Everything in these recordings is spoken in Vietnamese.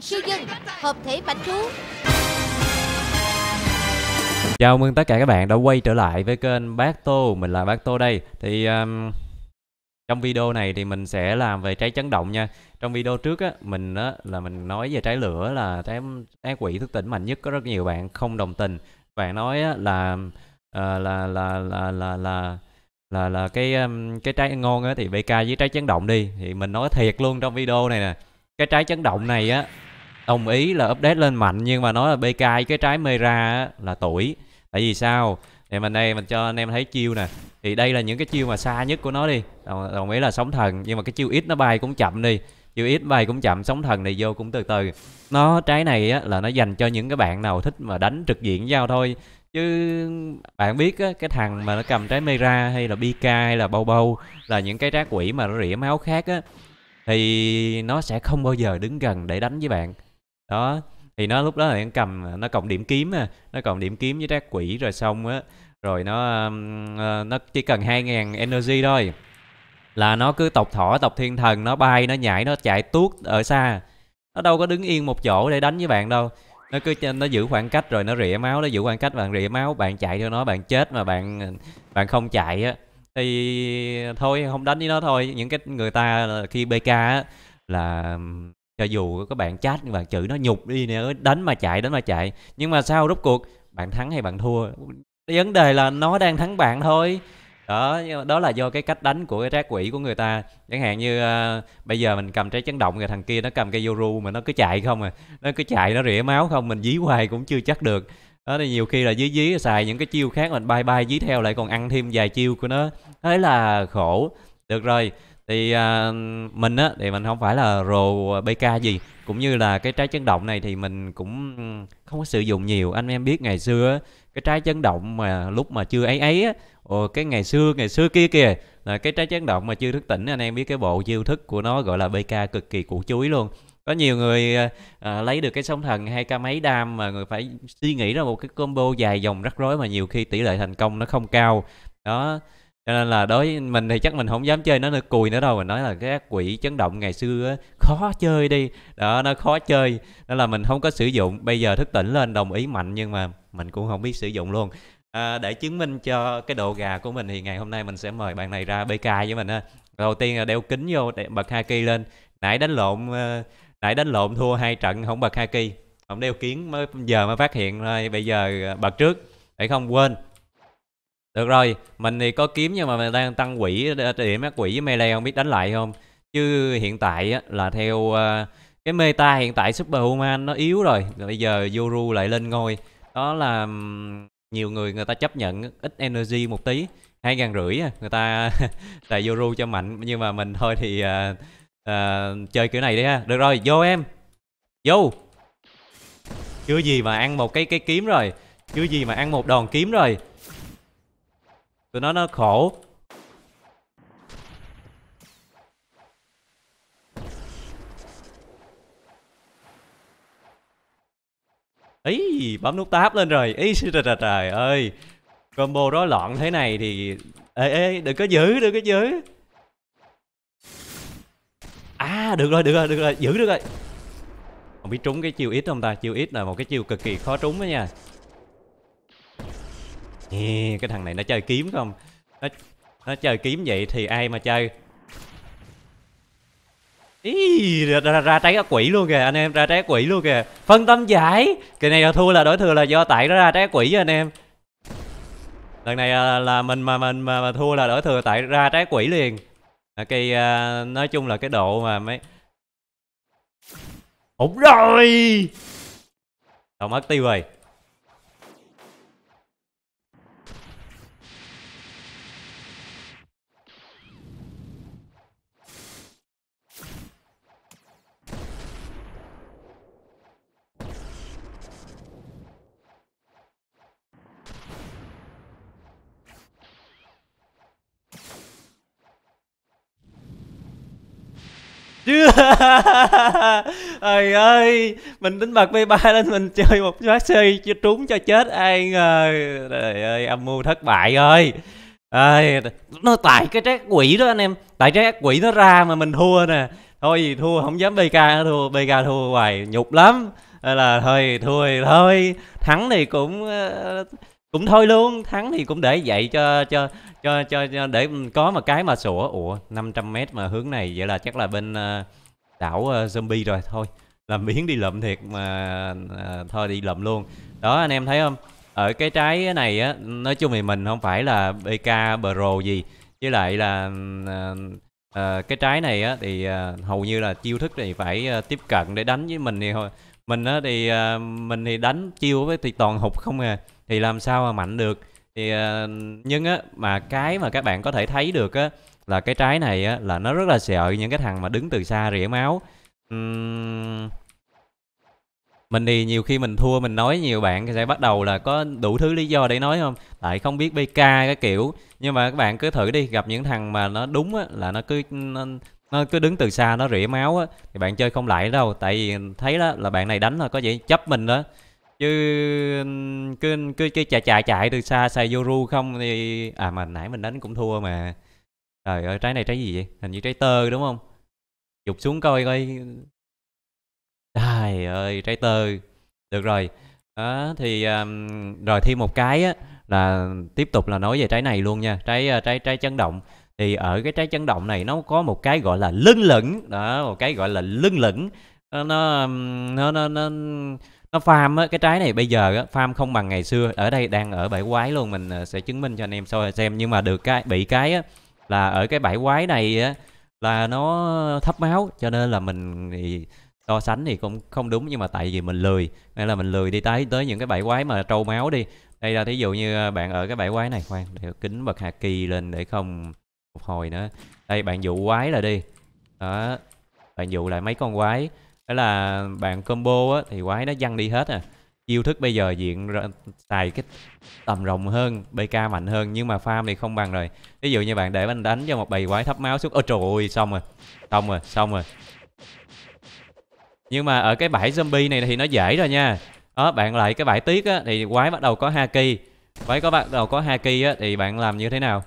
thành siêu nhân Hợp thể bảnh thú Chào mừng tất cả các bạn đã quay trở lại với kênh Bác Tô Mình là Bác Tô đây Thì um, trong video này thì mình sẽ làm về trái chấn động nha Trong video trước á, mình á, là mình nói về trái lửa là trái ác quỷ thức tỉnh mạnh nhất Có rất nhiều bạn không đồng tình Bạn nói á, là, là, ờ, là, là, là, là, là là là cái um, cái trái ngon á thì BK với trái chấn động đi thì mình nói thiệt luôn trong video này nè cái trái chấn động này á đồng ý là update lên mạnh nhưng mà nói là bk cái trái mê ra là tuổi tại vì sao thì mình đây mình cho anh em thấy chiêu nè thì đây là những cái chiêu mà xa nhất của nó đi đồng, đồng ý là sóng thần nhưng mà cái chiêu ít nó bay cũng chậm đi chiêu ít bay cũng chậm sóng thần này vô cũng từ từ nó trái này á, là nó dành cho những cái bạn nào thích mà đánh trực diện giao thôi chứ bạn biết á, cái thằng mà nó cầm trái mera hay là bk hay là bâu bâu là những cái trái quỷ mà nó rỉa máu khác á thì nó sẽ không bao giờ đứng gần để đánh với bạn đó thì nó lúc đó là nó cầm nó cộng điểm kiếm à nó cộng điểm kiếm với trác quỷ rồi xong á rồi nó ờ, nó chỉ cần 2.000 energy thôi là nó cứ tộc thỏ tộc thiên thần nó bay nó nhảy nó chạy tuốt ở xa nó đâu có đứng yên một chỗ để đánh với bạn đâu nó cứ nó giữ khoảng cách rồi nó rỉa máu nó giữ khoảng cách bạn rỉa máu bạn chạy theo nó bạn chết mà bạn bạn không chạy á thì thôi không đánh với nó thôi những cái người ta khi bk á là cho dù các bạn chat các bạn chữ nó nhục đi nữa đánh mà chạy đánh mà chạy nhưng mà sau rút cuộc bạn thắng hay bạn thua vấn đề là nó đang thắng bạn thôi đó đó là do cái cách đánh của cái rác quỷ của người ta chẳng hạn như uh, bây giờ mình cầm trái chấn động rồi thằng kia nó cầm cây yoru mà nó cứ chạy không à nó cứ chạy nó rỉa máu không mình dí hoài cũng chưa chắc được đó thì nhiều khi là dí dí xài những cái chiêu khác mình bay bay dí theo lại còn ăn thêm vài chiêu của nó thế là khổ được rồi thì à, mình á thì mình không phải là rồ bk gì cũng như là cái trái chấn động này thì mình cũng không có sử dụng nhiều anh em biết ngày xưa cái trái chấn động mà lúc mà chưa ấy ấy á ồ, cái ngày xưa ngày xưa kia kìa là cái trái chấn động mà chưa thức tỉnh anh em biết cái bộ chiêu thức của nó gọi là bk cực kỳ củ chuối luôn có nhiều người à, à, lấy được cái sóng thần hai ca mấy đam mà người phải suy nghĩ ra một cái combo dài dòng rắc rối mà nhiều khi tỷ lệ thành công nó không cao đó cho nên là đối với mình thì chắc mình không dám chơi nó nữa cùi nữa đâu, mình nói là cái ác quỷ chấn động ngày xưa khó chơi đi, đó, nó khó chơi, đó là mình không có sử dụng. Bây giờ thức tỉnh lên đồng ý mạnh nhưng mà mình cũng không biết sử dụng luôn. À, để chứng minh cho cái độ gà của mình thì ngày hôm nay mình sẽ mời bạn này ra BK với mình ha. Đầu tiên là đeo kính vô, đe bật Haki lên, nãy đánh lộn ờ, nãy đánh lộn thua hai trận không bật Haki, không đeo kiến mới giờ mới phát hiện, rồi bây giờ bật trước để không quên. Được rồi, mình thì có kiếm nhưng mà mình đang tăng quỷ, để ác quỷ với melee không biết đánh lại không. Chứ hiện tại á, là theo uh, cái meta hiện tại Superhuman nó yếu rồi. rồi bây giờ Yoru lại lên ngôi. Đó là nhiều người người ta chấp nhận ít energy một tí. hai ngàn rưỡi người ta tại Yoru cho mạnh nhưng mà mình thôi thì uh, uh, chơi kiểu này đi ha. Được rồi, vô em. Vô. Chưa gì mà ăn một cái cái kiếm rồi. Chưa gì mà ăn một đòn kiếm rồi. Tụi nó nó khổ Ý, bấm nút tab lên rồi. Ý, trời, trời, trời ơi. Combo đó loạn thế này thì... Ê, ê, đừng có giữ, đừng có giữ. À, được rồi, được rồi, được rồi, giữ được rồi. Không biết trúng cái chiêu ít không ta? Chiêu ít là một cái chiêu cực kỳ khó trúng đó nha cái thằng này nó chơi kiếm không? Nó nó chơi kiếm vậy thì ai mà chơi? Ý, ra, ra, ra trái quỷ luôn kìa anh em, ra trái quỷ luôn kìa. Phân tâm giải. Cái này là thua là đối thừa là do tại nó ra trái quỷ rồi anh em. Lần này là, là mình mà mình mà, mà thua là đổi thừa tại ra trái quỷ liền. À, cái à, nói chung là cái độ mà mấy ổn rồi. đồng mất tiêu rồi. chứ trời ơi mình tính bật bay ba lên mình chơi một phát si chưa trúng cho chết ai ngờ trời ơi âm mưu thất bại rồi ơi à, nó tại cái trái quỷ đó anh em tại trái quỷ nó ra mà mình thua nè thôi gì thua không dám bk nó thua bk thua hoài nhục lắm là thôi thua thì thôi thắng thì cũng ờ, cũng thôi luôn thắng thì cũng để vậy cho cho cho cho, cho để có một cái mà sủa ủa 500 mét mà hướng này vậy là chắc là bên uh, đảo uh, zombie rồi thôi làm biến đi lượm thiệt mà à, thôi đi lượm luôn đó anh em thấy không ở cái trái này á nói chung thì mình không phải là bk pro gì với lại là à, à, cái trái này á thì à, hầu như là chiêu thức thì phải à, tiếp cận để đánh với mình thì thôi mình á thì à, mình thì đánh chiêu với thì toàn hụt không à thì làm sao mà mạnh được thì ờ, nhưng á mà cái mà các bạn có thể thấy được á là cái trái này á là nó rất là sợ những cái thằng mà đứng từ xa rỉa máu mình thì nhiều khi mình thua mình nói nhiều bạn sẽ bắt đầu là có đủ thứ lý do để nói không tại không biết bk cái kiểu nhưng mà các bạn cứ thử đi gặp những thằng mà nó đúng á là nó cứ nó, nó cứ đứng từ xa nó rỉa máu á thì bạn chơi không lại đâu tại vì thấy đó là bạn này đánh là có vậy chấp mình đó chứ cứ cứ cứ chạy chạy chạy từ xa xài yoru không thì à mà nãy mình đánh cũng thua mà trời ơi trái này trái gì vậy hình như trái tơ đúng không dục xuống coi coi trời ơi trái tơ được rồi đó thì um, rồi thêm một cái á là tiếp tục là nói về trái này luôn nha trái ờ, trái trái chấn động thì ở cái trái chấn động này nó có một cái gọi là lưng lửng đó một cái gọi là lưng lửng nó nó nó, nó nó farm á cái trái này bây giờ á farm không bằng ngày xưa ở đây đang ở bãi quái luôn mình ờ, sẽ chứng minh cho anh em sau xem nhưng mà được cái bị cái á là ở cái bãi quái này á là nó thấp máu cho nên là mình thì so sánh thì cũng không đúng nhưng mà tại vì mình lười nên là mình lười đi tới tới những cái bãi quái mà trâu máu đi đây là thí dụ như ờ, bạn ở cái bãi quái này khoan để kính bật hạt kỳ lên để không một hồi nữa đây bạn dụ quái là đi đó bạn dụ lại mấy con quái đó là bạn combo á thì quái nó văng đi hết à chiêu thức bây giờ diện ra xài cái tầm rộng hơn bk mạnh hơn nhưng mà farm thì không bằng rồi ví dụ như bạn để anh đánh cho một bầy quái thấp máu xuống ôi trời ơi xong rồi xong rồi xong rồi nhưng mà ở cái bãi zombie này thì nó dễ rồi nha đó bạn lại cái bãi tiết á thì quái bắt đầu có haki quái có bắt đầu có haki á thì bạn làm như thế nào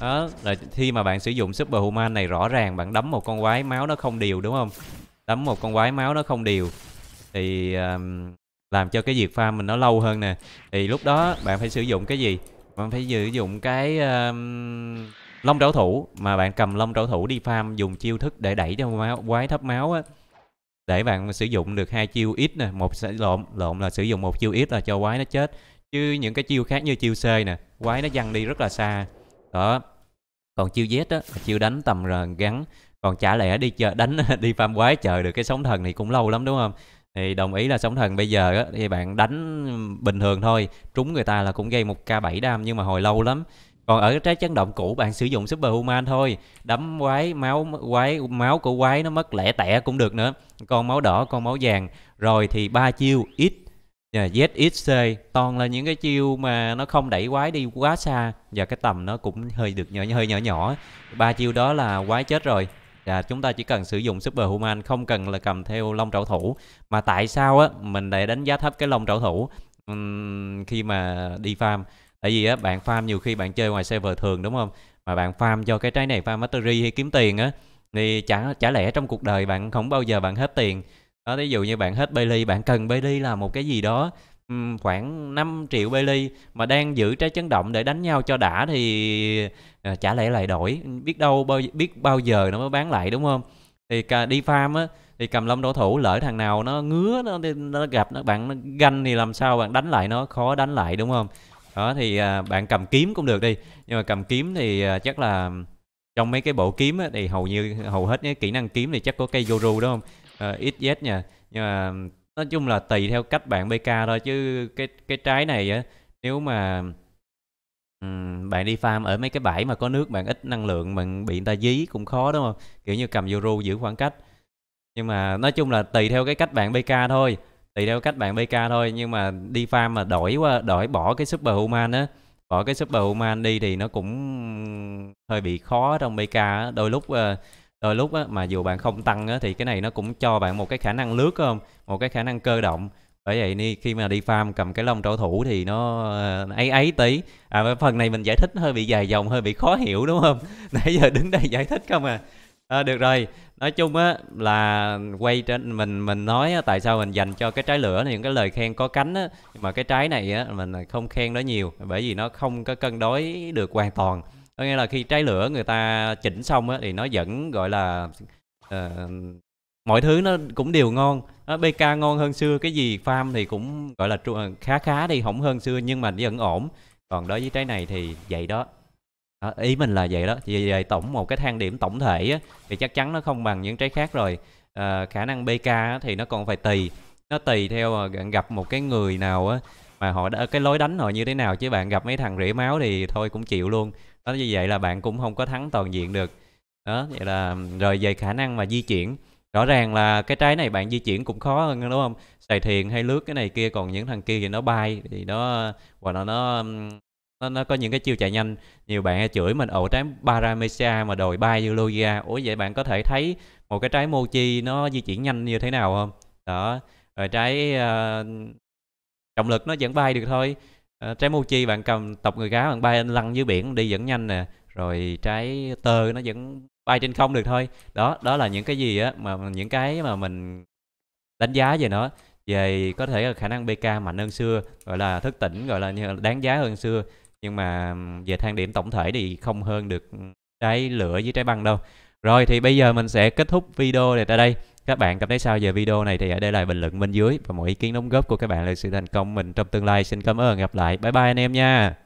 đó là khi mà bạn sử dụng superhuman này rõ ràng bạn đấm một con quái máu nó không đều đúng không đấm một con quái máu nó không đều thì um, làm cho cái việc farm mình nó lâu hơn nè thì lúc đó bạn phải sử dụng cái gì bạn phải sử dụng cái um, lông trảo thủ mà bạn cầm lông trảo thủ đi farm dùng chiêu thức để đẩy cho máu quái thấp máu á để bạn sử dụng được hai chiêu ít nè một lộn lộn là sử dụng một chiêu ít là cho quái nó chết chứ những cái chiêu khác như chiêu c nè quái nó văng đi rất là xa đó còn chiêu z á chiêu đánh tầm gắn còn chả lẽ đi chợ đánh đi farm quái chờ được cái sóng thần thì cũng lâu lắm đúng không thì đồng ý là sóng thần bây giờ á, thì bạn đánh bình thường thôi trúng người ta là cũng gây một k 7 đam nhưng mà hồi lâu lắm còn ở cái trái chấn động cũ bạn sử dụng super human thôi đấm quái máu quái máu của quái nó mất lẻ tẻ cũng được nữa con máu đỏ con máu vàng rồi thì ba chiêu ít ZXC toàn là những cái chiêu mà nó không đẩy quái đi quá xa và cái tầm nó cũng hơi được nhỏ hơi nhỏ nhỏ ba chiêu đó là quái chết rồi Dạ, chúng ta chỉ cần sử dụng Superhuman không cần là cầm theo lông trảo thủ. Mà tại sao á mình lại đánh giá thấp cái lông trảo thủ um, khi mà đi farm? Tại vì á bạn farm nhiều khi bạn chơi ngoài server thường đúng không? Mà bạn farm cho cái trái này farm mastery hay kiếm tiền á thì chả chả lẽ trong cuộc đời bạn không bao giờ bạn hết tiền. Đó, ví dụ như bạn hết Bailey, bạn cần Bailey là một cái gì đó khoảng 5 triệu Bailey mà đang giữ trái chấn động để đánh nhau cho đã thì ờ, chả lẽ lại đổi biết đâu bao, biết bao giờ nó mới bán lại đúng không thì đi farm á thì cầm lông đối thủ lỡ thằng nào nó ngứa nó, nó gặp nó bạn nó ganh thì làm sao bạn đánh lại nó khó đánh lại đúng không đó thì à, bạn cầm kiếm cũng được đi nhưng mà cầm kiếm thì à, chắc là trong mấy cái bộ kiếm á, thì hầu như hầu hết những kỹ năng kiếm thì chắc có cây Yoru đúng không à, ít z nha nhưng mà nói chung là tùy theo cách bạn bk thôi chứ cái cái trái này á nếu mà bạn đi farm ở mấy cái bãi mà có nước bạn ít năng lượng bạn bị người ta dí cũng khó đúng không kiểu như cầm euro giữ khoảng cách nhưng mà nói chung là tùy theo cái cách bạn bk thôi tùy theo cách bạn bk thôi nhưng mà đi farm mà đổi qua đổi bỏ cái super human á bỏ cái super human đi thì nó cũng hơi bị khó trong bk đôi lúc ờ, đôi lúc á, mà dù bạn không tăng á, thì cái này nó cũng cho bạn một cái khả năng lướt không một cái khả năng cơ động bởi vậy đi khi mà đi farm cầm cái lông trảo thủ thì nó ờ, ấy ấy tí à phần này mình giải thích hơi bị dài dòng hơi bị khó hiểu đúng không nãy giờ đứng đây giải thích không à À, được rồi nói chung á là quay trên mình mình nói á, tại sao mình dành cho cái trái lửa này những cái lời khen có cánh á mà cái trái này á mình không khen nó nhiều bởi vì nó không có cân đối được hoàn toàn có nghĩa là khi trái lửa người ta chỉnh xong á, thì nó vẫn gọi là uh, mọi thứ nó cũng đều ngon nó ờ, bk ngon hơn xưa cái gì farm thì cũng gọi là ờ, khá khá đi hỏng hơn xưa nhưng mà vẫn ổn còn đối với trái này thì vậy đó à, ý mình là vậy đó thì về tổng một cái thang điểm tổng thể á, thì chắc chắn nó không bằng những trái khác rồi à, khả năng bk á, thì nó còn phải tùy nó tùy theo gặp một cái người nào á mà họ đã cái lối đánh họ như thế nào chứ bạn gặp mấy thằng rỉa máu thì thôi cũng chịu luôn đó như vậy là bạn cũng không có thắng toàn diện được đó vậy là rồi về khả năng mà di chuyển rõ ràng là cái trái này bạn di chuyển cũng khó hơn đúng không xài thiền hay lướt cái này kia còn những thằng kia thì nó bay thì nó hoặc là nó nó, nó có những cái chiêu chạy nhanh nhiều bạn chửi mình ồ trái paramecia mà đòi bay như logia ủa vậy bạn có thể thấy một cái trái mochi nó di chuyển nhanh như thế nào không đó rồi trái uh, trọng lực nó vẫn bay được thôi à, trái mochi bạn cầm tộc người cá bạn bay lên lăn dưới biển đi vẫn nhanh nè rồi trái tơ nó vẫn bay trên không được thôi đó đó là những cái gì á mà những cái mà mình đánh giá về nó về có thể là khả năng BK mạnh hơn xưa gọi là thức tỉnh gọi là như đáng giá hơn xưa nhưng mà về thang điểm tổng thể thì không hơn được trái lửa với trái băng đâu rồi thì bây giờ mình sẽ kết thúc video này tại đây các bạn cảm thấy sao về video này thì hãy để lại bình luận bên dưới và mọi ý kiến đóng góp của các bạn là sự thành công mình trong tương lai xin cảm ơn gặp lại bye bye anh em nha